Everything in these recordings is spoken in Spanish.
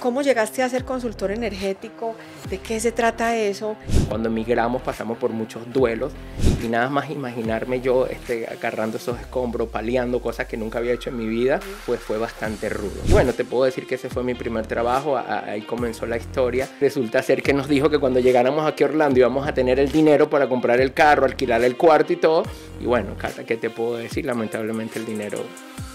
¿Cómo llegaste a ser consultor energético? ¿De qué se trata eso? Cuando emigramos pasamos por muchos duelos y nada más imaginarme yo este, agarrando esos escombros, paliando cosas que nunca había hecho en mi vida, pues fue bastante rudo. Bueno, te puedo decir que ese fue mi primer trabajo, ahí comenzó la historia. Resulta ser que nos dijo que cuando llegáramos aquí a Orlando íbamos a tener el dinero para comprar el carro, alquilar el cuarto y todo. Y bueno, ¿qué te puedo decir? Lamentablemente el dinero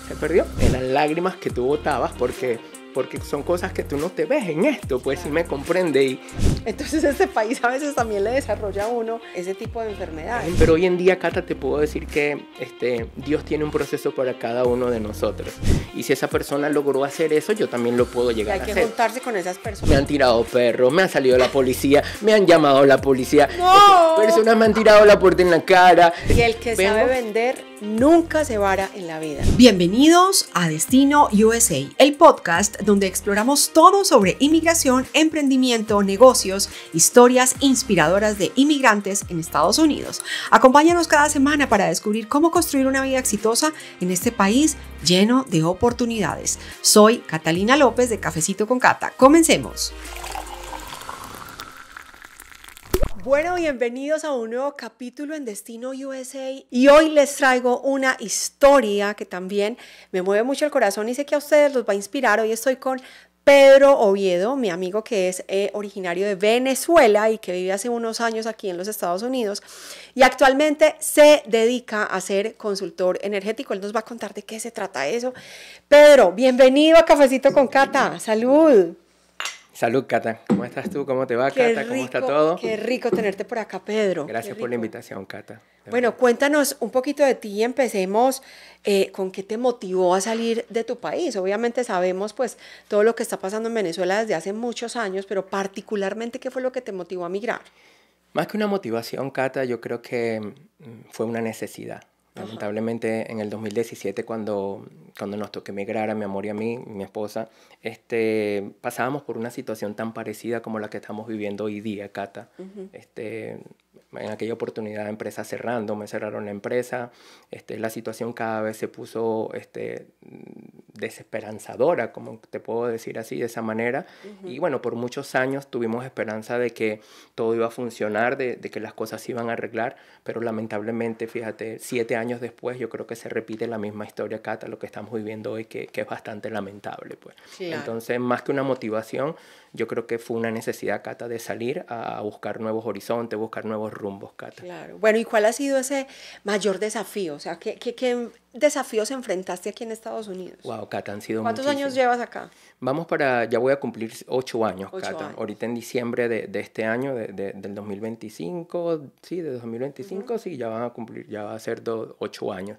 se perdió. Eran lágrimas que tú botabas porque porque son cosas que tú no te ves en esto, pues si me comprende. Y... Entonces este país a veces también le desarrolla a uno ese tipo de enfermedades. Pero hoy en día, Cata, te puedo decir que este, Dios tiene un proceso para cada uno de nosotros. Y si esa persona logró hacer eso, yo también lo puedo llegar a hacer. Hay que juntarse con esas personas. Me han tirado perros, me ha salido la policía, me han llamado la policía. ¡No! Personas me han tirado la puerta en la cara. Y el que sabe vender nunca se vara en la vida. Bienvenidos a Destino USA, el podcast donde exploramos todo sobre inmigración, emprendimiento, negocios, historias inspiradoras de inmigrantes en Estados Unidos. Acompáñanos cada semana para descubrir cómo construir una vida exitosa en este país lleno de oportunidades. Soy Catalina López de Cafecito con Cata. Comencemos. Bueno, bienvenidos a un nuevo capítulo en Destino USA y hoy les traigo una historia que también me mueve mucho el corazón y sé que a ustedes los va a inspirar. Hoy estoy con Pedro Oviedo, mi amigo que es eh, originario de Venezuela y que vive hace unos años aquí en los Estados Unidos y actualmente se dedica a ser consultor energético. Él nos va a contar de qué se trata eso. Pedro, bienvenido a Cafecito con Cata. Salud. Salud, Cata. ¿Cómo estás tú? ¿Cómo te va, Cata? ¿Cómo está todo? Qué rico tenerte por acá, Pedro. Gracias por la invitación, Cata. Bueno, cuéntanos un poquito de ti y empecemos eh, con qué te motivó a salir de tu país. Obviamente sabemos pues todo lo que está pasando en Venezuela desde hace muchos años, pero particularmente qué fue lo que te motivó a migrar. Más que una motivación, Cata, yo creo que mm, fue una necesidad. Lamentablemente en el 2017 cuando, cuando nos toque emigrar a mi amor y a mí, mi esposa, este, pasábamos por una situación tan parecida como la que estamos viviendo hoy día, Cata en aquella oportunidad empresa cerrando, me cerraron la empresa, este, la situación cada vez se puso este, desesperanzadora, como te puedo decir así, de esa manera. Y bueno, por muchos años tuvimos esperanza de que todo iba a funcionar, de, que las cosas se iban a arreglar, pero lamentablemente, fíjate, siete años después yo creo que se repite la misma historia, Cata, lo que estamos viviendo hoy, que, que es bastante lamentable. Pues. Entonces, más que una motivación, yo creo que fue una necesidad, Cata, de salir a buscar nuevos horizontes, buscar nuevos rumbos, Cata. Claro. Bueno, ¿y cuál ha sido ese mayor desafío? O sea, ¿qué, qué, desafíos enfrentaste aquí en Estados Unidos? Wow, Cata, han sido ¿Cuántos años llevas acá? Vamos para, ya voy a cumplir ocho años, Cata. Ahorita en diciembre de, de este año, del 2025, sí, de 2025, sí, ya van a cumplir, ya va a ser ocho años.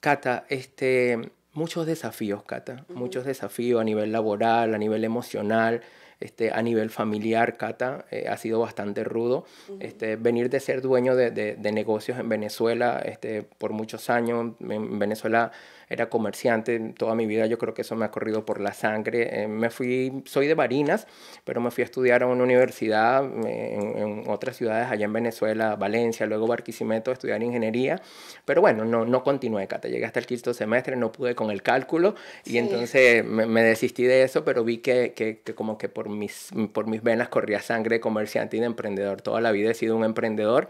Cata, este muchos desafíos, Cata, muchos desafíos a nivel laboral, a nivel emocional, este, a nivel familiar, Cata, eh, ha sido bastante rudo. este, venir de ser dueño de, de, negocios en Venezuela este, por muchos años, en Venezuela era comerciante toda mi vida, yo creo que eso me ha corrido por la sangre. Eh, me fui, soy de Barinas, pero me fui a estudiar a una universidad eh, en, otras ciudades allá en Venezuela, Valencia, luego Barquisimeto, a estudiar ingeniería, pero bueno, no, no continué, Cata, llegué hasta el quinto semestre, no pude con el cálculo y entonces me, me, desistí de eso, pero vi que, que, que, como que por mis, por mis venas corría sangre de comerciante y de emprendedor. Toda la vida he sido un emprendedor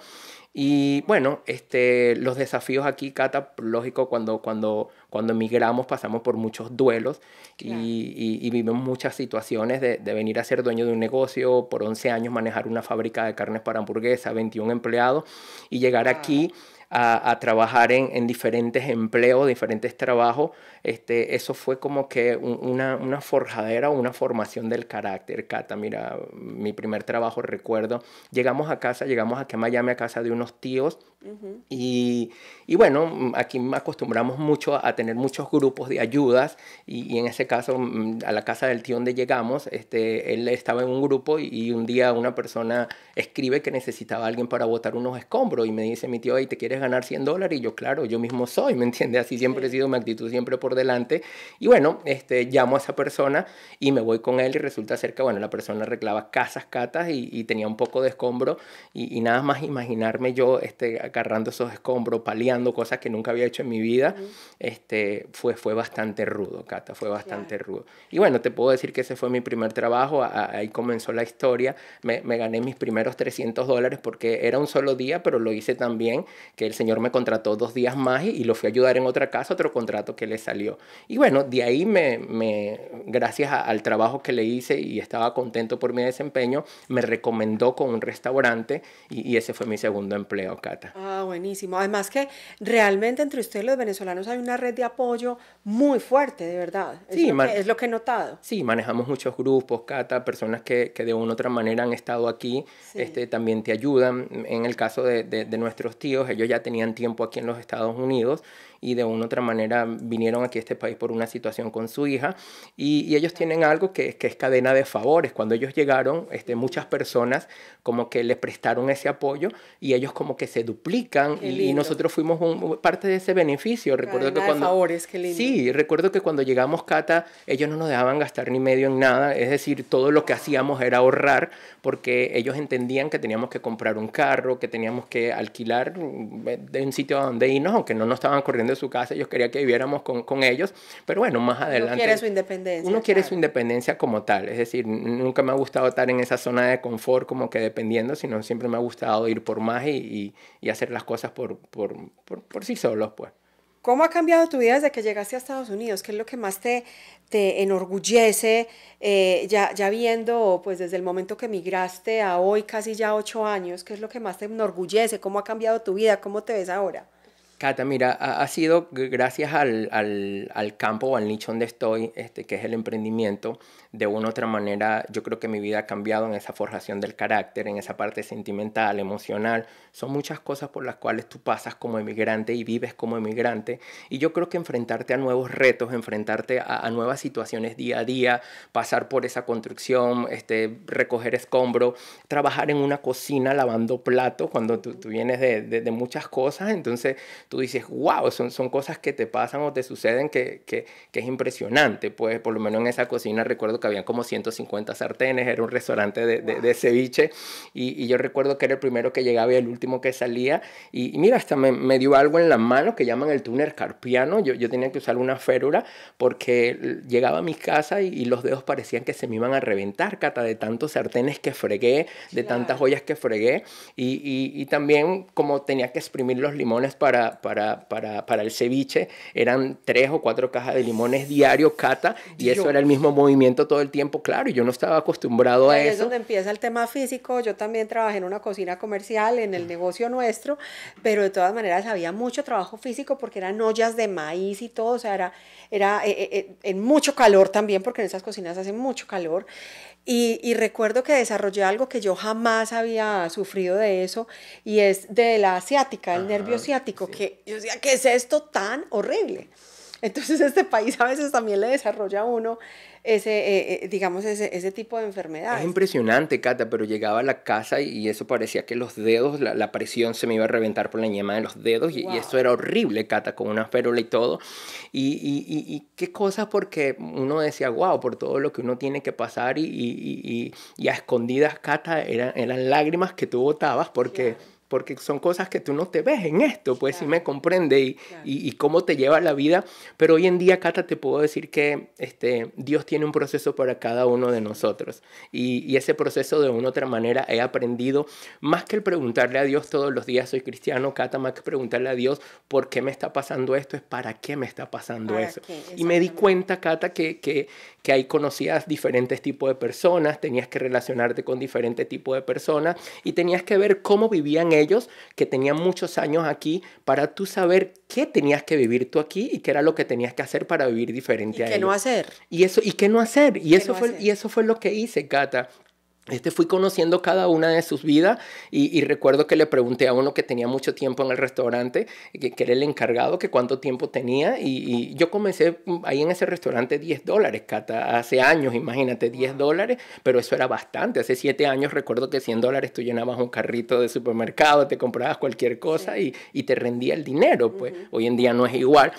y bueno, este, los desafíos aquí, Cata, lógico, cuando, cuando, cuando emigramos pasamos por muchos duelos y, y, vivimos muchas situaciones de, de, venir a ser dueño de un negocio, por 11 años manejar una fábrica de carnes para hamburguesa, 21 empleados y llegar aquí a, trabajar en, diferentes empleos, diferentes trabajos, este, eso fue como que una, forjadera una formación del carácter. Cata, mira, mi primer trabajo recuerdo, llegamos a casa, llegamos aquí a Miami a casa de unos tíos y, y, bueno, aquí acostumbramos mucho a tener muchos grupos de ayudas y, en ese caso mm, a la casa del tío donde llegamos, este, él estaba en un grupo y, un día una persona escribe que necesitaba a alguien para botar unos escombros y me dice mi tío, ¿y te quieres ganar 100 dólares? Y yo, claro, yo mismo soy, ¿me entiendes? Así siempre he sido mi actitud siempre por delante. Y bueno, este, llamo a esa persona y me voy con él y resulta ser que, bueno, la persona arreglaba casas, catas y, tenía un poco de escombro y, nada más imaginarme yo este agarrando esos escombros, paliando cosas que nunca había hecho en mi vida, este, fue, fue bastante rudo, Cata, fue bastante rudo. Y bueno, te puedo decir que ese fue mi primer trabajo, ahí comenzó la historia, me, gané mis primeros 300 dólares porque era un solo día, pero lo hice también, que el señor me contrató dos días más y, lo fui a ayudar en otra casa, otro contrato que le salió. Y bueno, de ahí me, gracias al trabajo que le hice y estaba contento por mi desempeño, me recomendó con un restaurante y, y ese fue mi segundo empleo, Cata. Ah, buenísimo. Además que realmente entre ustedes los venezolanos hay una red de apoyo muy fuerte, de verdad. Es, sí, lo, que, es lo que he notado. Sí, manejamos muchos grupos, Cata, personas que, que de una u otra manera han estado aquí, este, también te ayudan. En el caso de, de nuestros tíos, ellos ya tenían tiempo aquí en los Estados Unidos y de una u otra manera vinieron aquí a este país por una situación con su hija y, ellos tienen algo que, que, es cadena de favores. Cuando ellos llegaron, este, muchas personas como que les prestaron ese apoyo y ellos como que se duplican y, nosotros fuimos parte de ese beneficio. Recuerdo que cuando, Sí, recuerdo que cuando llegamos, Cata, ellos no nos dejaban gastar ni medio en nada, es decir, todo lo que hacíamos era ahorrar porque ellos entendían que teníamos que comprar un carro, que teníamos que alquilar mm, de un sitio a donde irnos, aunque no nos estaban corriendo de su casa, ellos querían que viviéramos con, ellos, pero bueno, más adelante... Uno quiere su independencia. Uno quiere su independencia como tal, es decir, nunca me ha gustado estar en esa zona de confort como que dependiendo, sino siempre me ha gustado ir por más y, hacer las cosas por, por, sí solos, pues. ¿Cómo ha cambiado tu vida desde que llegaste a Estados Unidos? ¿Qué es lo que más te, te enorgullece eh, ya, ya viendo, pues desde el momento que migraste a hoy, casi ya ocho años, qué es lo que más te enorgullece? ¿Cómo ha cambiado tu vida? ¿Cómo te ves ahora? Cata, mira, ha, sido gracias al, al, al campo o al nicho donde estoy, este, que es el emprendimiento, de una u otra manera, yo creo que mi vida ha cambiado en esa forjación del carácter, en esa parte sentimental, emocional. Son muchas cosas por las cuales tú pasas como emigrante y vives como emigrante. Y yo creo que enfrentarte a nuevos retos, enfrentarte a, nuevas situaciones día a día, pasar por esa construcción, este, recoger escombro, trabajar en una cocina lavando platos cuando tú, vienes de, muchas cosas. Entonces tú dices, wow, son, son cosas que te pasan o te suceden que es impresionante. Pues por lo menos en esa cocina recuerdo que habían como 150 sartenes, era un restaurante de, ceviche y, yo recuerdo que era el primero que llegaba y el último que salía y, mira, hasta me, dio algo en la mano que llaman el túnel carpiano, yo, yo tenía que usar una férula porque llegaba a mi casa y, los dedos parecían que se me iban a reventar, Cata, de tantos sartenes que fregué, de tantas ollas que fregué y, también como tenía que exprimir los limones para, para, para, para el ceviche, eran tres o cuatro cajas de limones diario, Cata, y eso era el mismo movimiento todo el tiempo, claro, y yo no estaba acostumbrado a eso. es donde empieza el tema físico. Yo también trabajé en una cocina comercial, en el negocio nuestro, pero de todas maneras había mucho trabajo físico porque eran ollas de maíz y todo, o sea, era, era eh, eh, eh, en mucho calor también, porque en esas cocinas hace mucho calor. Y, recuerdo que desarrollé algo que yo jamás había sufrido de eso, y es de la asiática, el nervio ciático, que yo decía, ¿qué es esto tan horrible? Entonces este país a veces también le desarrolla a uno ese, eh, eh, digamos, ese, tipo de enfermedades. Es impresionante, Cata, pero llegaba a la casa y eso parecía que los dedos, la, presión se me iba a reventar por la yema de los dedos y, eso era horrible, Cata, con una férula y todo. Y, y, y, qué cosas porque uno decía, wow, por todo lo que uno tiene que pasar y, a escondidas, Cata, eran, eran lágrimas que tú botabas porque porque son cosas que tú no te ves en esto, pues si me comprende y, y, cómo te lleva la vida. Pero hoy en día, Cata, te puedo decir que este, Dios tiene un proceso para cada uno de nosotros. Y, ese proceso de una u otra manera he aprendido, más que el preguntarle a Dios todos los días, soy cristiano, Cata, más que preguntarle a Dios por qué me está pasando esto, es para qué me está pasando eso. y me di cuenta, Cata, que, que, que ahí conocías diferentes tipos de personas, tenías que relacionarte con diferentes tipos de personas y tenías que ver cómo vivían ellos que tenían muchos años aquí para tú saber qué tenías que vivir tú aquí y qué era lo que tenías que hacer para vivir diferente ¿Y qué no hacer. Y eso, y qué no hacer. Y, eso fue, y eso fue lo que hice, Cata. Este, fui conociendo cada una de sus vidas y, recuerdo que le pregunté a uno que tenía mucho tiempo en el restaurante, que, que era el encargado, que cuánto tiempo tenía y, yo comencé mm, ahí en ese restaurante 10 dólares, Cata, hace años, imagínate, 10 dólares, pero eso era bastante. Hace 7 años recuerdo que 100 dólares tú llenabas un carrito de supermercado, te comprabas cualquier cosa y, te rendía el dinero, pues hoy en día no es igual.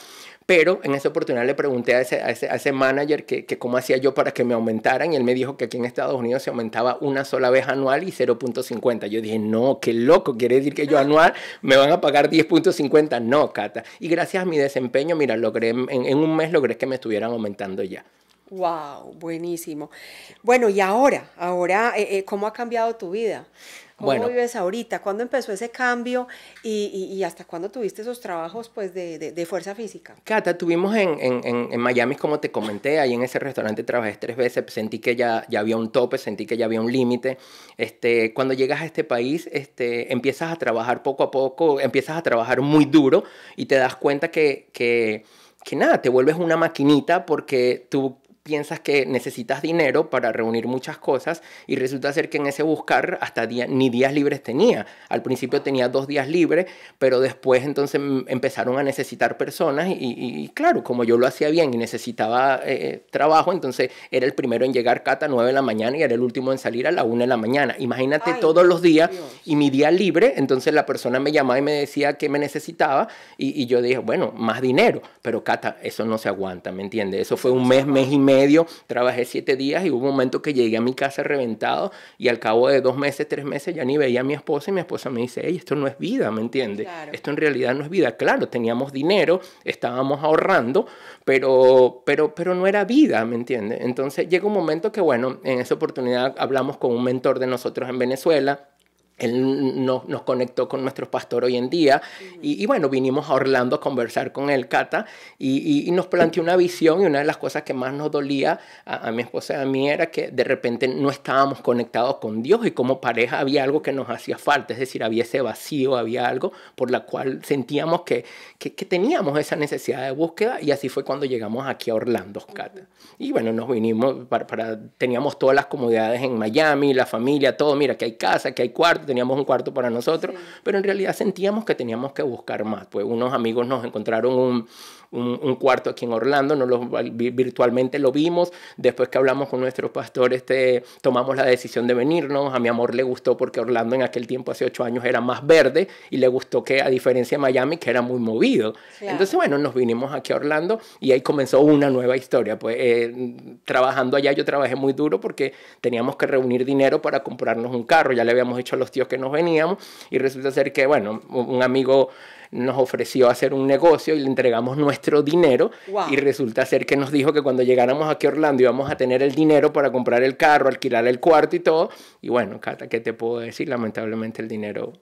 Pero en esa oportunidad le pregunté a ese, manager que, que, cómo hacía yo para que me aumentaran y él me dijo que aquí en Estados Unidos se aumentaba una sola vez anual y 0.50. Yo dije, no, qué loco, quiere decir que yo anual me van a pagar 10.50. No, Cata. Y gracias a mi desempeño, mira, logré, en, un mes logré que me estuvieran aumentando ya. Wow, buenísimo. Bueno, y ahora, ahora, eh, eh, ¿cómo ha cambiado tu vida? ¿Cómo vives ahorita? ¿Cuándo empezó ese cambio y, hasta cuándo tuviste esos trabajos pues, de, fuerza física? Cata, tuvimos en, Miami, como te comenté, ahí en ese restaurante trabajé tres veces, sentí que ya, ya había un tope, sentí que ya había un límite. Este, cuando llegas a este país, este, empiezas a trabajar poco a poco, empiezas a trabajar muy duro y te das cuenta que, que que nada, te vuelves una maquinita porque tú piensas que necesitas dinero para reunir muchas cosas y resulta ser que en ese buscar hasta día, ni días libres tenía. Al principio tenía dos días libres, pero después entonces em, empezaron a necesitar personas y, claro, como yo lo hacía bien y necesitaba eh, eh, trabajo, entonces era el primero en llegar Cata a 9 de la mañana y era el último en salir a la 1 de la mañana. Imagínate todos los días y mi día libre, entonces la persona me llamaba y me decía que me necesitaba y, yo dije, bueno, más dinero, pero Cata, eso no se aguanta, ¿me entiendes? Eso fue un mes, mes y medio medio, trabajé siete días y hubo un momento que llegué a mi casa reventado y al cabo de dos meses, tres meses ya ni veía a mi esposa y mi esposa me dice, esto no es vida, ¿me entiende Esto en realidad no es vida. Claro, teníamos dinero, estábamos ahorrando, pero, pero, pero no era vida, ¿me entiende Entonces llegó un momento que, bueno, en esa oportunidad hablamos con un mentor de nosotros en Venezuela él no, nos conectó con nuestro pastor hoy en día y, bueno, vinimos a Orlando a conversar con él, Cata, y, nos planteó una visión y una de las cosas que más nos dolía a, mi esposa y a mí era que de repente no estábamos conectados con Dios y como pareja había algo que nos hacía falta, es decir, había ese vacío, había algo por la cual sentíamos que, que, teníamos esa necesidad de búsqueda y así fue cuando llegamos aquí a Orlando, Cata. Y bueno, nos vinimos, teníamos todas las comodidades en Miami, la familia, todo, mira, que hay casa, que hay cuarto teníamos un cuarto para nosotros, pero en realidad sentíamos que teníamos que buscar más. Pues unos amigos nos encontraron un, un, cuarto aquí en Orlando, no lo, virtualmente lo vimos, después que hablamos con nuestros pastores, este, tomamos la decisión de venirnos, a mi amor le gustó porque Orlando en aquel tiempo, hace ocho años, era más verde y le gustó que, a diferencia de Miami, que era muy movido. Entonces, bueno, nos vinimos aquí a Orlando y ahí comenzó una nueva historia. Pues eh, trabajando allá yo trabajé muy duro porque teníamos que reunir dinero para comprarnos un carro, ya le habíamos dicho a los tíos que nos veníamos y resulta ser que, bueno, un amigo nos ofreció hacer un negocio y le entregamos nuestro dinero y resulta ser que nos dijo que cuando llegáramos aquí a Orlando íbamos a tener el dinero para comprar el carro, alquilar el cuarto y todo. Y bueno, Cata, ¿qué te puedo decir? Lamentablemente el dinero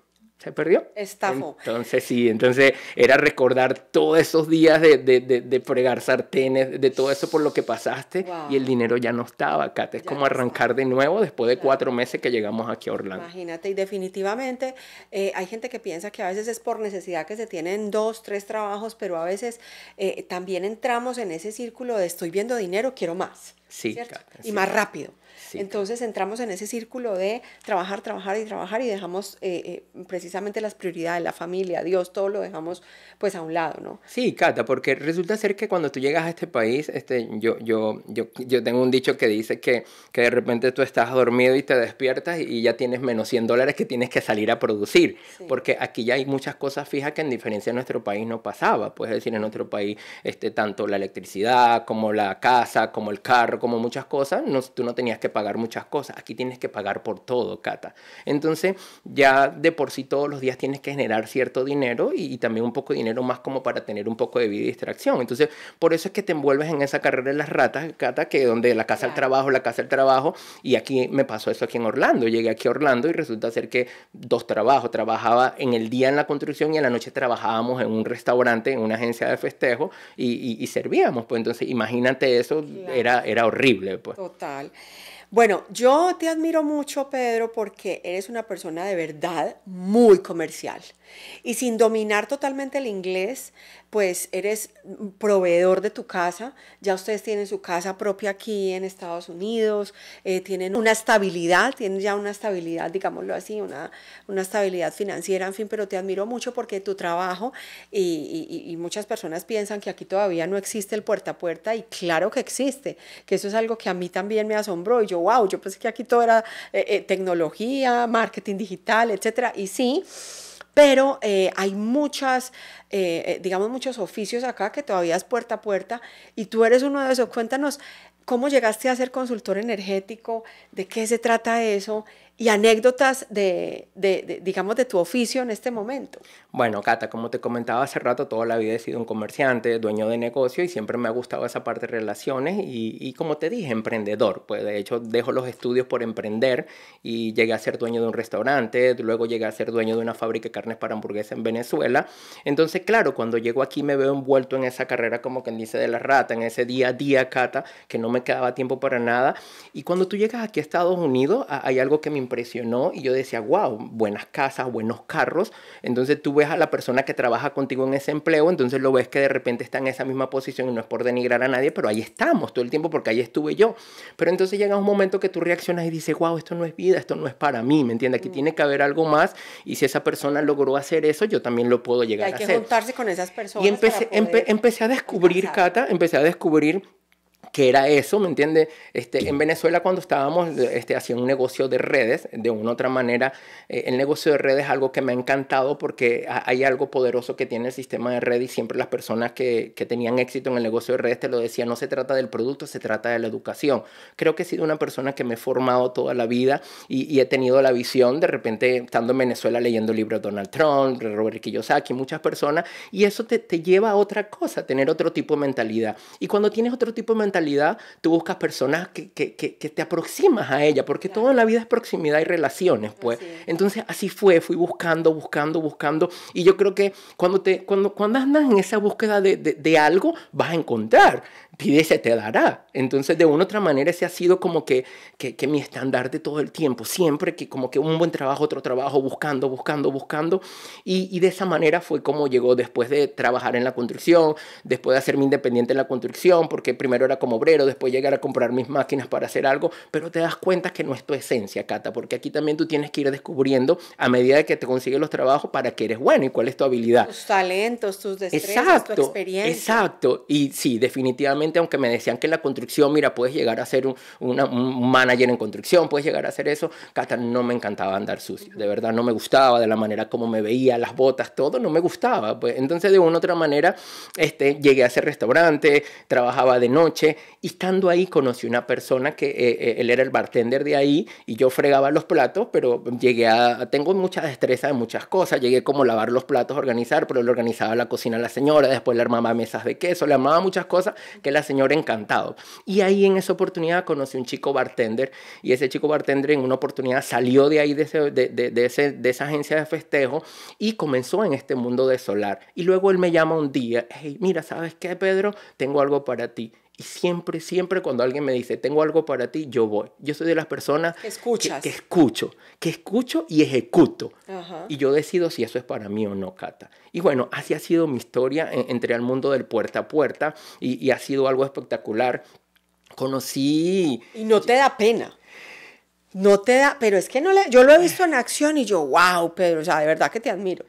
se perdió. estamos Entonces sí, entonces era recordar todos esos días de, de, de, fregar sartenes, de todo eso por lo que pasaste y el dinero ya no estaba, te Es como arrancar de nuevo después de cuatro meses que llegamos aquí a Orlando. Imagínate, y definitivamente eh, hay gente que piensa que a veces es por necesidad que se tienen dos, tres trabajos, pero a veces eh, también entramos en ese círculo de estoy viendo dinero, quiero más. Sí, Y más rápido. Entonces entramos en ese círculo de trabajar, trabajar y trabajar y dejamos eh, eh, precisamente las prioridades, la familia, Dios, todo lo dejamos pues a un lado, ¿no? Sí, Cata, porque resulta ser que cuando tú llegas a este país, este, yo, yo, yo, yo tengo un dicho que dice que, que de repente tú estás dormido y te despiertas y ya tienes menos 100 dólares que tienes que salir a producir, porque aquí ya hay muchas cosas fijas que en diferencia de nuestro país no pasaba, puedes decir, en nuestro país este, tanto la electricidad como la casa, como el carro, como muchas cosas, tú no tenías que pagar muchas cosas, aquí tienes que pagar por todo, Cata. Entonces ya de por sí todos los días tienes que generar cierto dinero y, también un poco de dinero más como para tener un poco de vida y distracción. Entonces por eso es que te envuelves en esa carrera de las ratas, Cata, que donde la casa al trabajo, la casa al trabajo, y aquí me pasó eso aquí en Orlando. Llegué aquí a Orlando y resulta ser que dos trabajos, trabajaba en el día en la construcción y en la noche trabajábamos en un restaurante, en una agencia de festejo y, servíamos. Pues entonces imagínate eso, era, era horrible. Pues. Total. Bueno, yo te admiro mucho, Pedro, porque eres una persona de verdad muy comercial. Y sin dominar totalmente el inglés, pues eres proveedor de tu casa, ya ustedes tienen su casa propia aquí en Estados Unidos, eh, tienen una estabilidad, tienen ya una estabilidad, digámoslo así, una, una estabilidad financiera, en fin, pero te admiro mucho porque tu trabajo y, muchas personas piensan que aquí todavía no existe el puerta a puerta y claro que existe, que eso es algo que a mí también me asombró y yo, wow, yo pensé que aquí todo era eh, eh, tecnología, marketing digital, etcétera, y sí pero eh, hay muchas, eh, eh, digamos, muchos oficios acá que todavía es puerta a puerta y tú eres uno de esos. Cuéntanos cómo llegaste a ser consultor energético, de qué se trata eso y anécdotas de, de, digamos, de tu oficio en este momento. Bueno, Cata, como te comentaba hace rato, toda la vida he sido un comerciante, dueño de negocio y siempre me ha gustado esa parte de relaciones y, y como te dije, emprendedor. Pues de hecho dejo los estudios por emprender y llegué a ser dueño de un restaurante, luego llegué a ser dueño de una fábrica de carnes para hamburguesas en Venezuela. Entonces, claro, cuando llego aquí me veo envuelto en esa carrera como quien dice de la rata, en ese día a día, Cata, que no me quedaba tiempo para nada. Y cuando tú llegas aquí a Estados Unidos, hay algo que me impresionó y yo decía, wow, buenas casas, buenos carros. Entonces tú ves a la persona que trabaja contigo en ese empleo, entonces lo ves que de repente está en esa misma posición y no es por denigrar a nadie, pero ahí estamos todo el tiempo porque ahí estuve yo. Pero entonces llega un momento que tú reaccionas y dices, wow, esto no es vida, esto no es para mí, ¿me entiendes? Aquí mm. tiene que haber algo más y si esa persona logró hacer eso, yo también lo puedo llegar a hacer. Hay que juntarse con esas personas. Y empecé, empecé a descubrir, Cata, empecé a descubrir que era eso? ¿Me entiende? Este, en Venezuela cuando estábamos este, haciendo un negocio de redes, de una u otra manera, eh, el negocio de redes es algo que me ha encantado porque hay algo poderoso que tiene el sistema de red y siempre las personas que, que tenían éxito en el negocio de redes te lo decían, no se trata del producto, se trata de la educación. Creo que he sido una persona que me he formado toda la vida y, he tenido la visión de repente estando en Venezuela leyendo libros de Donald Trump, Robert Kiyosaki, muchas personas, y eso te, te lleva a otra cosa, tener otro tipo de mentalidad. Y cuando tienes otro tipo de mentalidad, tú buscas personas que, te aproximas a ella, porque toda la vida es proximidad y relaciones, pues. Entonces así fue, fui buscando, buscando, buscando. Y yo creo que cuando, te, cuando, cuando andas en esa búsqueda de, de algo, vas a encontrar pide se te dará. Entonces, de una u otra manera, ese ha sido como que, que, que mi estandarte todo el tiempo. Siempre que como que un buen trabajo, otro trabajo, buscando, buscando, buscando. Y, y de esa manera fue como llegó después de trabajar en la construcción, después de hacerme independiente en la construcción, porque primero era como obrero, después llegar a comprar mis máquinas para hacer algo. Pero te das cuenta que no es tu esencia, Cata, porque aquí también tú tienes que ir descubriendo a medida de que te consigues los trabajos para que eres bueno y cuál es tu habilidad. Tus talentos, tus destrezas, exacto, tu experiencia. Exacto. Y sí, definitivamente aunque me decían que en la construcción, mira, puedes llegar a ser un, manager en construcción, puedes llegar a hacer eso, Cata no me encantaba andar sucio. De verdad, no me gustaba, de la manera como me veía, las botas, todo, no me gustaba. Pues, entonces, de una u otra manera, este, llegué a hacer restaurante, trabajaba de noche y estando ahí conocí una persona que eh, eh, él era el bartender de ahí y yo fregaba los platos, pero llegué a, tengo mucha destreza en muchas cosas, llegué como a lavar los platos, organizar, pero lo organizaba la cocina la señora, después le armaba mesas de queso, le armaba muchas cosas que la señora encantado. Y ahí en esa oportunidad conocí un chico bartender y ese chico bartender en una oportunidad salió de ahí, de, ese, de, de esa agencia de festejo y comenzó en este mundo de solar. Y luego él me llama un día, hey, mira, ¿sabes qué, Pedro? Tengo algo para ti. Y siempre, siempre cuando alguien me dice, tengo algo para ti, yo voy. Yo soy de las personas que, escucho, que escucho y ejecuto. Y yo decido si eso es para mí o no, Cata. Y bueno, así ha sido mi historia. Entré al mundo del puerta a puerta y, ha sido algo espectacular. Conocí... Y no te da pena. No te da, pero es que no le, yo lo he visto en acción y yo, wow, Pedro, o sea, de verdad que te admiro.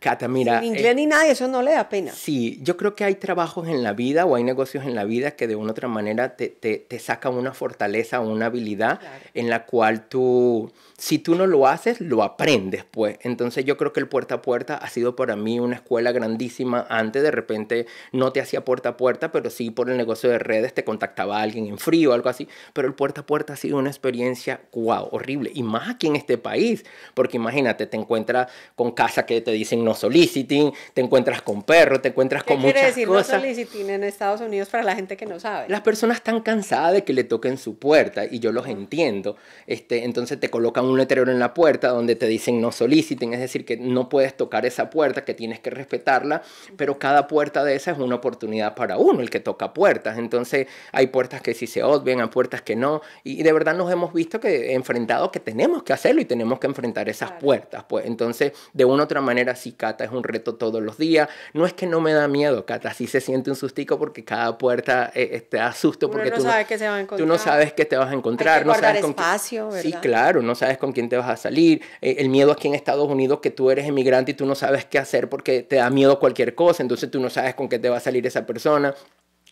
Cata, mira. inglés eh, ni nadie, eso no le da pena. Sí, yo creo que hay trabajos en la vida o hay negocios en la vida que de una u otra manera te, te, te sacan una fortaleza, una habilidad en la cual tú si tú no lo haces, lo aprendes, pues. Entonces yo creo que el puerta a puerta ha sido para mí una escuela grandísima. Antes de repente no te hacía puerta a puerta, pero sí por el negocio de redes te contactaba alguien en frío, o algo así. Pero el puerta a puerta ha sido una experiencia, guau horrible. Y más aquí en este país, porque imagínate, te encuentras con casa que te dicen no soliciting, te encuentras con perro, te encuentras con muchas decir no soliciting en Estados Unidos para la gente que no sabe? Las personas están cansadas de que le toquen su puerta y yo los entiendo. Este, entonces te colocan un letrero en la puerta donde te dicen no soliciten, es decir, que no puedes tocar esa puerta, que tienes que respetarla, pero cada puerta de esa es una oportunidad para uno, el que toca puertas. Entonces hay puertas que sí se odian, hay puertas que no, y de verdad nos hemos visto que enfrentado que tenemos que hacerlo y tenemos que enfrentar esas puertas. Pues entonces, de una u otra manera, sí, Cata es un reto todos los días. No es que no me da miedo, Cata, sí se siente un sustico porque cada puerta eh, eh, te da susto porque tú, no, que te vas a tú no sabes que te vas a encontrar, no sabes espacio, Sí, claro, no sabes con quién te vas a salir, eh, el miedo aquí en Estados Unidos que tú eres emigrante y tú no sabes qué hacer porque te da miedo cualquier cosa, entonces tú no sabes con qué te va a salir esa persona.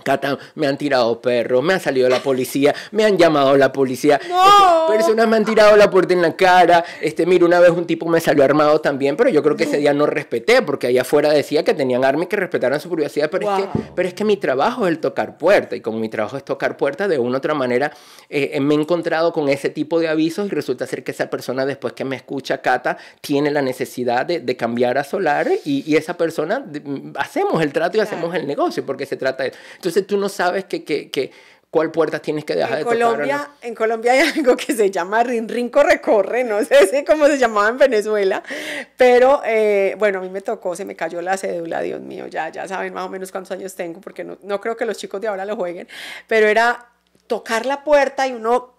Cata, me han tirado perros, me ha salido la policía, me han llamado la policía, este, personas me han tirado la puerta en la cara, este, mira, una vez un tipo me salió armado también, pero yo creo que ese día no respeté, porque allá afuera decía que tenían armas y que respetaran su privacidad, pero, es que, pero es que mi trabajo es el tocar puerta, y como mi trabajo es tocar puerta, de una u otra manera eh, eh, me he encontrado con ese tipo de avisos y resulta ser que esa persona después que me escucha, Cata, tiene la necesidad de, cambiar a Solar y, esa persona, mm, hacemos el trato y hacemos el negocio, porque se trata de... Entonces tú no sabes que, cuál puerta tienes que dejar de Colombia, En Colombia hay algo que se llama Rin Rinco Recorre, no sé cómo se llamaba en Venezuela, pero eh, bueno, a mí me tocó, se me cayó la cédula, Dios mío, ya, ya saben más o menos cuántos años tengo, porque no, no creo que los chicos de ahora lo jueguen, pero era tocar la puerta y uno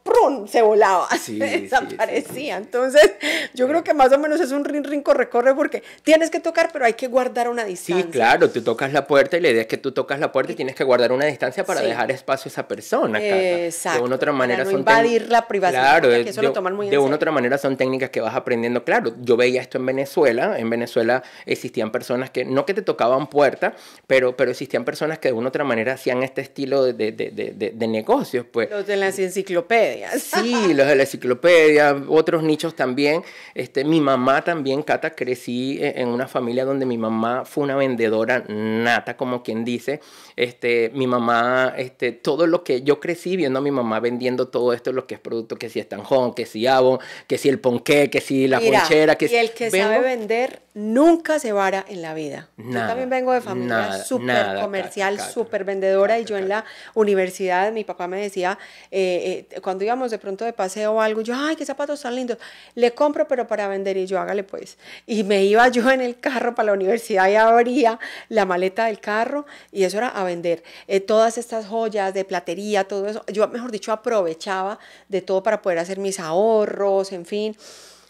se volaba, sí, desaparecía. Entonces, yo creo que más o menos es un rin rin recorre porque tienes que tocar, pero hay que guardar una distancia. Sí, claro, tú tocas la puerta y la idea es que tú tocas la puerta y tienes que guardar una distancia para dejar espacio a esa persona. Exacto. De una otra manera son invadir la privacidad. de, una otra manera son técnicas que vas aprendiendo. Claro, yo veía esto en Venezuela. En Venezuela existían personas que no que te tocaban puerta, pero, pero existían personas que de una otra manera hacían este estilo de, negocios, pues. Los de las enciclopedias. Sí, los de la enciclopedia, otros nichos también. Este, mi mamá también, Cata, crecí eh, en una familia donde mi mamá fue una vendedora nata, como quien dice. Este, mi mamá, este, todo lo que yo crecí viendo a mi mamá vendiendo todo esto, lo que es producto, que si tanjón, que si abon, que si el ponqué, que si la Mira, ponchera, que y el que sabe vender nunca se vara en la vida. yo también vengo de familia súper comercial, súper vendedora y yo en la universidad, mi papá me decía, eh, eh, cuando yo cuando íbamos de pronto de paseo o algo, yo, ay, qué zapatos tan lindos, le compro, pero para vender, y yo, hágale pues. Y me iba yo en el carro para la universidad y abría la maleta del carro, y eso era a vender. Eh, todas estas joyas de platería, todo eso, yo, mejor dicho, aprovechaba de todo para poder hacer mis ahorros, en fin.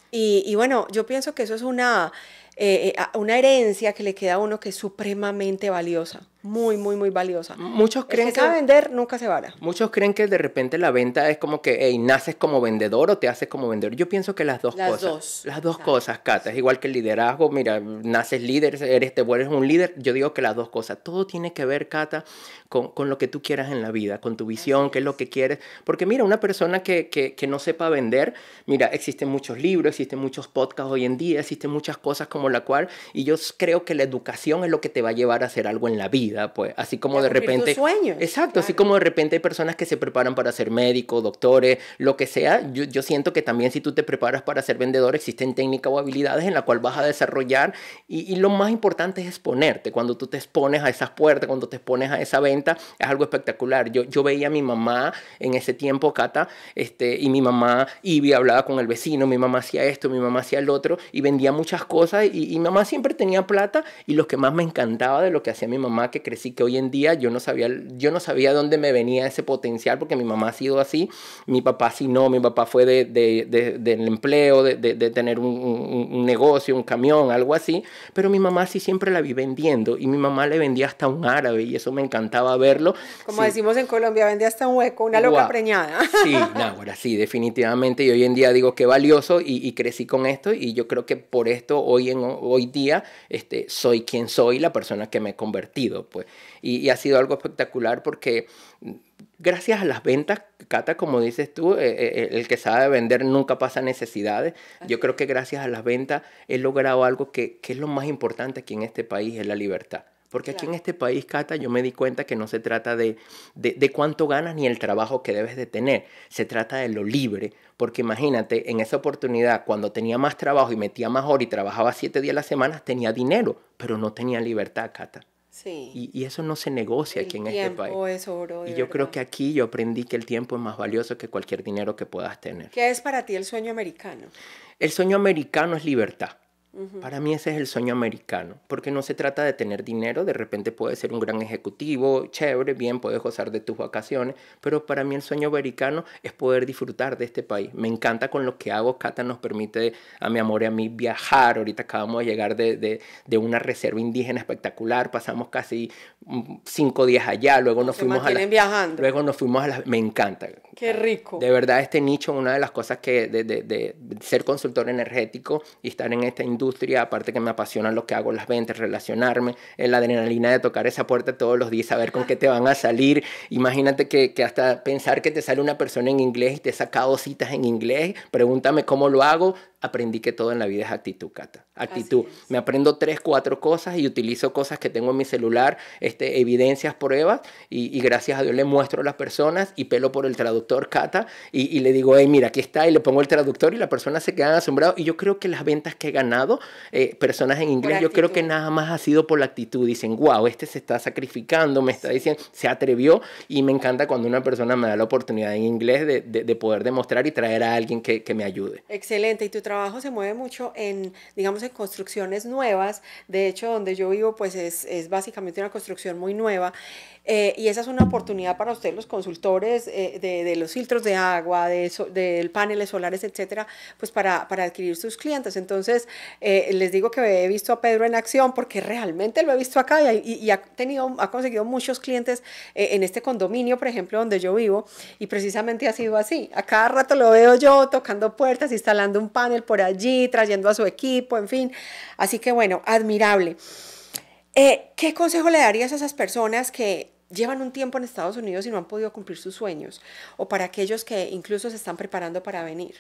Y, bueno, yo pienso que eso es una, eh, eh, una herencia que le queda a uno que es supremamente valiosa muy, muy, muy valiosa. Muchos creen que, sabe vender nunca se vara. Muchos creen que de repente la venta es como que naces como vendedor o te haces como vendedor. Yo pienso que las dos las cosas. Dos. Las dos cosas, Cata. Es igual que el liderazgo. Mira, naces líder, eres, te vuelves un líder. Yo digo que las dos cosas. Todo tiene que ver, Cata, con, lo que tú quieras en la vida, con tu visión, qué es. lo que quieres. Porque mira, una persona que, que no sepa vender, mira, existen muchos libros, existen muchos podcasts hoy en día, existen muchas cosas como la cual. Y yo creo que la educación es lo que te va a llevar a hacer algo en la vida pues. Así como de repente. exacto, así como de repente hay personas que se preparan para ser médicos, doctores, lo que sea. Yo, siento que también si tú te preparas para ser vendedor, existen técnicas o habilidades en la cual vas a desarrollar. Y, lo más importante es exponerte. Cuando tú te expones a esas puertas, cuando te expones a esa venta, es algo espectacular. Yo, yo veía a mi mamá en ese tiempo, Cata, este, y mi mamá, y hablaba con el vecino, mi mamá hacía esto, mi mamá hacía el otro, y vendía muchas cosas. Y, y mi mamá siempre tenía plata. Y lo que más me encantaba de lo que hacía mi mamá, que crecí, que hoy en día yo no sabía, yo no sabía dónde me venía ese potencial, porque mi mamá ha sido así, mi papá sí no, mi papá fue de, del empleo, de, tener un, negocio, un camión, algo así, pero mi mamá sí siempre la vi vendiendo y mi mamá le vendía hasta un árabe y eso me encantaba verlo. Como decimos en Colombia, vendía hasta un hueco, una loca preñada. Sí, ahora sí, definitivamente, y hoy en día digo que valioso y, y, crecí con esto y yo creo que por esto hoy, en, hoy día este, soy quien soy, la persona que me he convertido pues. Y, ha sido algo espectacular porque gracias a las ventas, Cata, como dices tú, eh, eh, eh, el que sabe vender nunca pasa necesidades. Yo creo que gracias a las ventas he logrado algo que, es lo más importante aquí en este país, es la libertad. Porque aquí en este país, Cata, yo me di cuenta que no se trata de, de, cuánto ganas ni el trabajo que debes de tener, se trata de lo libre. Porque imagínate, en esa oportunidad, cuando tenía más trabajo y metía más oro y trabajaba siete días a la semana, tenía dinero, pero no tenía libertad, Cata. Y, eso no se negocia aquí en este país. y yo creo que aquí yo aprendí que el tiempo es más valioso que cualquier dinero que puedas tener. ¿Qué es para ti el sueño americano? El sueño americano es libertad. Para mí ese es el sueño americano, porque no se trata de tener dinero, de repente puedes ser un gran ejecutivo, chévere, bien, puedes gozar de tus vacaciones, pero para mí el sueño americano es poder disfrutar de este país. Me encanta con lo que hago, Cata nos permite a mi amor y a mí viajar, ahorita acabamos de llegar de, de, de una reserva indígena espectacular, pasamos casi mm, cinco días allá, luego nos fuimos a... La, viajando. Luego nos fuimos a las... Me encanta. Qué rico. De verdad, este nicho, una de las cosas que de, de ser consultor energético y estar en esta industria, aparte que me apasiona lo que hago, las ventas, relacionarme, eh, la adrenalina de tocar esa puerta todos los días, saber con qué te van a salir. Imagínate que, que hasta pensar que te sale una persona en inglés y te saca sacado citas en inglés, pregúntame cómo lo hago, aprendí que todo en la vida es actitud, Cata. Actitud. Me aprendo tres, cuatro cosas y utilizo cosas que tengo en mi celular, este, evidencias, pruebas, y, gracias a Dios le muestro a las personas y pelo por el traductor, Cata, y, le digo, hey, mira, aquí está, y le pongo el traductor y la persona se quedan asombrados. Y yo creo que las ventas que he ganado, eh, personas en inglés, yo creo que nada más ha sido por la actitud. Dicen, wow, este se está sacrificando, me está diciendo, se atrevió, y me encanta cuando una persona me da la oportunidad en inglés de, poder demostrar y traer a alguien que, que me ayude. Excelente, y tú trabajo se mueve mucho en, digamos, en construcciones nuevas. De hecho, donde yo vivo, pues es, es básicamente una construcción muy nueva. Eh, y esa es una oportunidad para ustedes, los consultores eh, de, los filtros de agua, de, so, paneles solares, etcétera, pues para, para adquirir sus clientes. Entonces, eh, les digo que he visto a Pedro en acción porque realmente lo he visto acá y, y ha, tenido, ha conseguido muchos clientes en este condominio, por ejemplo, donde yo vivo. Y precisamente ha sido así. A cada rato lo veo yo tocando puertas, instalando un panel por allí, trayendo a su equipo, en fin. Así que bueno, admirable. Eh, ¿Qué consejo le darías a esas personas que llevan un tiempo en Estados Unidos y no han podido cumplir sus sueños? O para aquellos que incluso se están preparando para venir.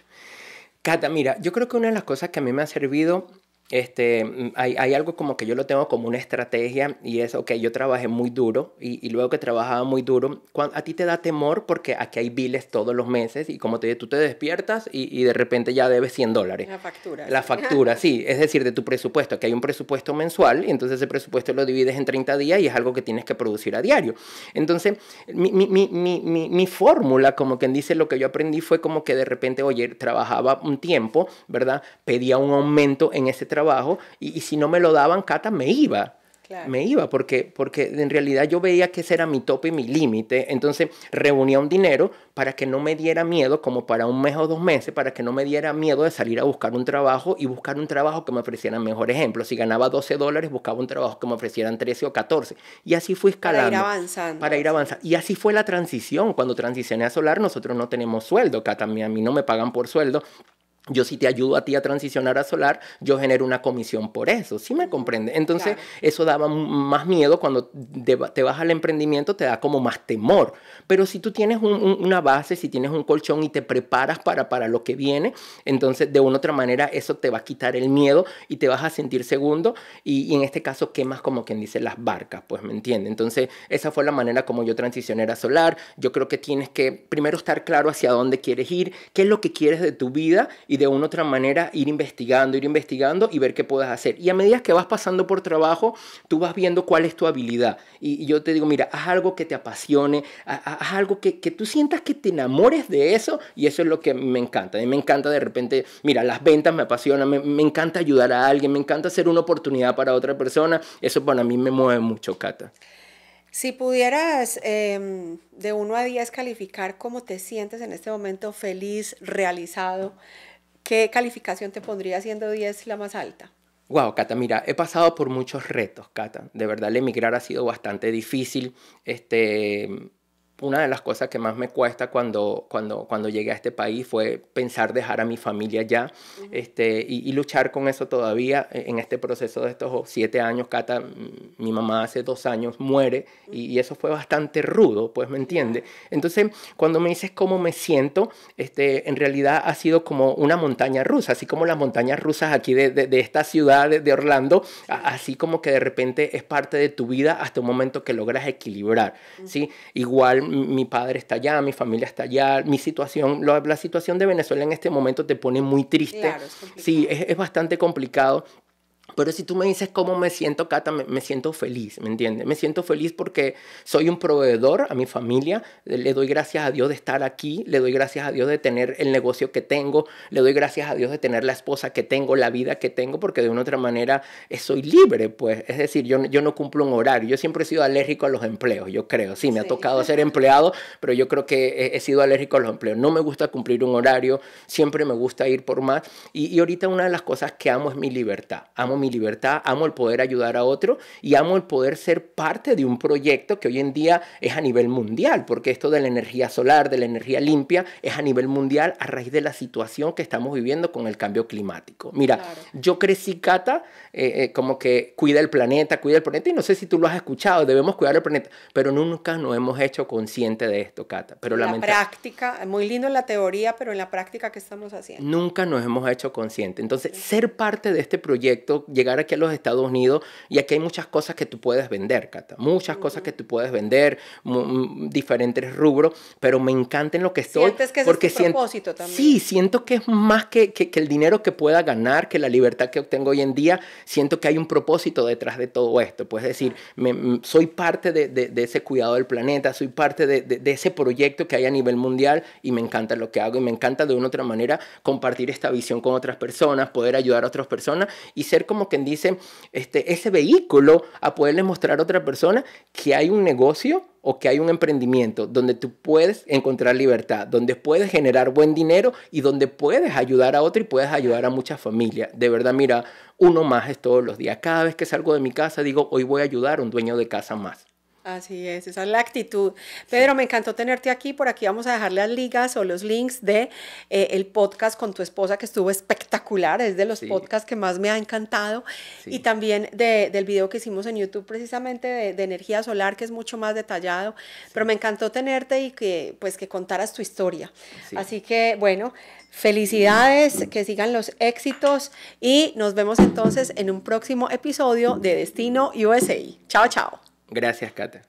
Cata, mira, yo creo que una de las cosas que a mí me ha servido este, mm, hay, hay, algo como que yo lo tengo como una estrategia y es, que yo trabajé muy duro y, luego que trabajaba muy duro, a ti te da temor porque aquí hay biles todos los meses y como te tú te despiertas y, de repente ya debes 100 dólares. La factura. La factura, sí, es decir, de tu presupuesto, que hay un presupuesto mensual y entonces ese presupuesto lo divides en 30 días y es algo que tienes que producir a diario. Entonces, mi, mi, mi, mi fórmula, como quien dice, lo que yo aprendí fue como que de repente, oye, trabajaba un tiempo, ¿verdad? Pedía un aumento en ese trabajo trabajo y, si no me lo daban, Cata, me iba. Me iba porque, porque en realidad yo veía que ese era mi tope y mi límite. Entonces reunía un dinero para que no me diera miedo, como para un mes o dos meses, para que no me diera miedo de salir a buscar un trabajo y buscar un trabajo que me ofrecieran mejor ejemplo. Si ganaba 12 dólares, buscaba un trabajo que me ofrecieran 13 o 14. Y así fui escalando. Para ir avanzando. Para ir avanzando. Y así fue la transición. Cuando transicioné a Solar, nosotros no tenemos sueldo, Cata. A mí no me pagan por sueldo yo si te ayudo a ti a transicionar a solar, yo genero una comisión por eso, ¿sí me comprende? Entonces, eso daba más miedo cuando te vas al emprendimiento, te da como más temor. Pero si tú tienes una base, si tienes un colchón y te preparas para, para lo que viene, entonces de una u otra manera eso te va a quitar el miedo y te vas a sentir segundo y, y en este caso quemas como quien dice las barcas, pues me entiende. Entonces, esa fue la manera como yo transicioné a solar. Yo creo que tienes que primero estar claro hacia dónde quieres ir, qué es lo que quieres de tu vida y de una u otra manera ir investigando, ir investigando y ver qué puedes hacer. Y a medida que vas pasando por trabajo, tú vas viendo cuál es tu habilidad. Y, yo te digo, mira, haz algo que te apasione, haz, algo que, que, tú sientas que te enamores de eso y eso es lo que me encanta. A mí me encanta de repente, mira, las ventas me apasionan, me, me encanta ayudar a alguien, me encanta ser una oportunidad para otra persona. Eso para mí me mueve mucho, Cata. Si pudieras em, de 1 a 10 calificar cómo te sientes en este momento feliz, realizado, ¿Qué calificación te pondría siendo 10 la más alta? Wow, Cata, mira, he pasado por muchos retos, Cata. De verdad, el emigrar ha sido bastante difícil. Este, una de las cosas que más me cuesta cuando, cuando, cuando llegué a este país fue pensar dejar a mi familia ya este, y, luchar con eso todavía e-, en este proceso de estos siete años. Cata, mi mamá hace dos años muere y, eso fue bastante rudo, pues me entiende. Entonces, cuando me dices cómo me siento, este, en realidad ha sido como una montaña rusa, así como las montañas rusas aquí de, de, esta ciudad de, Orlando, así como que de repente es parte de tu vida hasta un momento que logras equilibrar. ¿sí? Igual mi padre está allá, mi familia está allá, mi situación, la, situación de Venezuela en este momento te pone muy triste. sí, es bastante complicado. Pero si tú me dices cómo me siento, Cata, me, siento feliz, ¿me entiendes? Me siento feliz porque soy un proveedor a mi familia, le doy gracias a Dios de estar aquí, le doy gracias a Dios de tener el negocio que tengo, le doy gracias a Dios de tener la esposa que tengo, la vida que tengo, porque de una u otra manera eh, soy libre, pues. Es decir, yo, yo no cumplo un horario, yo siempre he sido alérgico a los empleos, yo creo. Sí, me ha tocado ser empleado, pero yo creo que he, sido alérgico a los empleos. No me gusta cumplir un horario, siempre me gusta ir por más. Y, y ahorita una de las cosas que amo es mi libertad, amo mi libertad, amo el poder ayudar a otro y amo el poder ser parte de un proyecto que hoy en día es a nivel mundial, porque esto de la energía solar, de la energía limpia, es a nivel mundial a raíz de la situación que estamos viviendo con el cambio climático. Mira, yo crecí, Cata, eh, eh, como que cuida el planeta, cuida el planeta, y no sé si tú lo has escuchado, debemos cuidar el planeta, pero nunca nos hemos hecho consciente de esto, Cata. Pero la práctica, muy lindo en la teoría, pero en la práctica, ¿qué estamos haciendo? Nunca nos hemos hecho consciente. Entonces, ser parte de este proyecto llegar aquí a los Estados Unidos y aquí hay muchas cosas que tú puedes vender, Cata. Muchas cosas que tú puedes vender, mm, diferentes rubros, pero me encanta en lo que ¿Sientes Que porque es tu propósito también. Sí, siento que es más que, el dinero que pueda ganar, que la libertad que obtengo hoy en día, siento que hay un propósito detrás de todo esto. puedes decir, mm, soy parte de, ese cuidado del planeta, soy parte de, de, ese proyecto que hay a nivel mundial y me encanta lo que hago y me encanta de una u otra manera compartir esta visión con otras personas, poder ayudar a otras personas y ser como quien dice, este, ese vehículo a poderle mostrar a otra persona que hay un negocio o que hay un emprendimiento donde tú puedes encontrar libertad, donde puedes generar buen dinero y donde puedes ayudar a otro y puedes ayudar a muchas familias. De verdad, mira, uno más es todos los días. Cada vez que salgo de mi casa digo, hoy voy a ayudar a un dueño de casa más. Así es, esa es la actitud. Pedro, me encantó tenerte aquí. Por aquí vamos a dejar las ligas o los links de eh, el podcast con tu esposa que estuvo espectacular. Es de los podcasts que más me ha encantado. Y también del video que hicimos en YouTube precisamente de, energía solar, que es mucho más detallado. Pero me encantó tenerte y que pues que contaras tu historia. Así que bueno, felicidades, que sigan los éxitos y nos vemos entonces en un próximo episodio de Destino USA. Chao, chao. Gracias, Cata.